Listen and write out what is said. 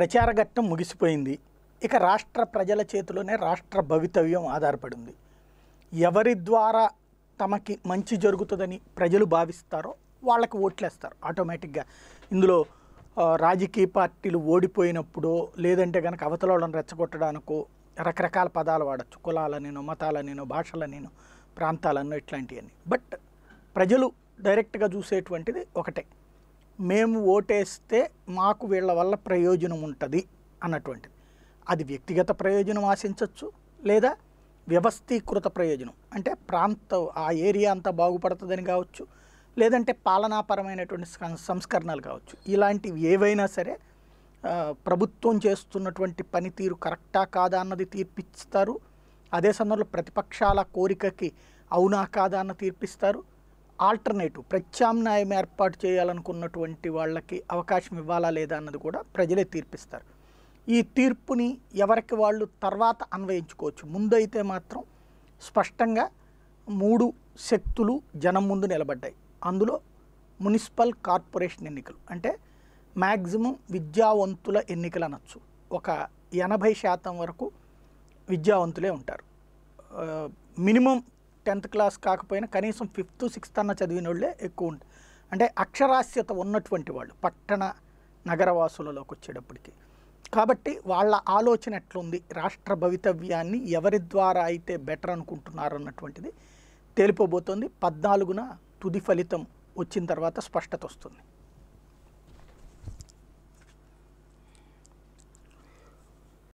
ప్రచార ఘట్టం ముగిసిపోయింది ఇక రాష్ట్ర ప్రజల చేతిలోనే రాష్ట్ర భవితవ్యం ఆధారపడింది ఎవరి ద్వారా తమకి మంచి జరుగుతుందని ప్రజలు భావిస్తారో వాళ్ళకి ఓట్లేస్తారు ఆటోమేటిక్గా ఇందులో రాజకీయ పార్టీలు ఓడిపోయినప్పుడు లేదంటే కనుక అవతలలను రెచ్చగొట్టడానికో రకరకాల పదాలు వాడచ్చు కులాలనేనో మతాలనేనో భాషలనేనో ప్రాంతాలనో ఇట్లాంటివన్నీ బట్ ప్రజలు డైరెక్ట్గా చూసేటువంటిది ఒకటే మేము ఓటేస్తే మాకు వీళ్ళ వల్ల ప్రయోజనం ఉంటుంది అన్నటువంటిది అది వ్యక్తిగత ప్రయోజనం ఆశించవచ్చు లేదా వ్యవస్థీకృత ప్రయోజనం అంటే ప్రాంత ఆ ఏరియా అంతా బాగుపడుతుందని కావచ్చు లేదంటే పాలనాపరమైనటువంటి సంస్కరణలు కావచ్చు ఇలాంటివి ఏవైనా సరే ప్రభుత్వం చేస్తున్నటువంటి పనితీరు కరెక్టా కాదా అన్నది తీర్పిస్తారు అదే సందర్భంలో ప్రతిపక్షాల కోరికకి అవునా కాదా అన్న తీర్పిస్తారు ఆల్టర్నేటివ్ ప్రత్యామ్నాయం ఏర్పాటు చేయాలనుకున్నటువంటి వాళ్ళకి అవకాశం ఇవ్వాలా లేదా అన్నది కూడా ప్రజలే తీర్పిస్తారు ఈ తీర్పుని ఎవరికి వాళ్ళు తర్వాత అన్వయించుకోవచ్చు ముందైతే మాత్రం స్పష్టంగా మూడు శక్తులు జనం ముందు నిలబడ్డాయి అందులో మున్సిపల్ కార్పొరేషన్ ఎన్నికలు అంటే మ్యాక్సిమం విద్యావంతుల ఎన్నికలు అనొచ్చు ఒక ఎనభై శాతం వరకు విద్యావంతులే ఉంటారు మినిమం టెన్త్ క్లాస్ కాకపోయినా కనీసం ఫిఫ్త్ సిక్స్త్ అన్న చదివిన వాళ్ళే ఎక్కువ ఉంటారు అంటే అక్షరాస్యత ఉన్నటువంటి వాళ్ళు పట్టణ నగరవాసులలోకి వచ్చేటప్పటికి కాబట్టి వాళ్ళ ఆలోచన ఎట్లుంది రాష్ట్ర భవితవ్యాన్ని ఎవరి ద్వారా అయితే బెటర్ అనుకుంటున్నారు అన్నటువంటిది తేలిపోబోతోంది పద్నాలుగున తుది ఫలితం వచ్చిన తర్వాత స్పష్టత వస్తుంది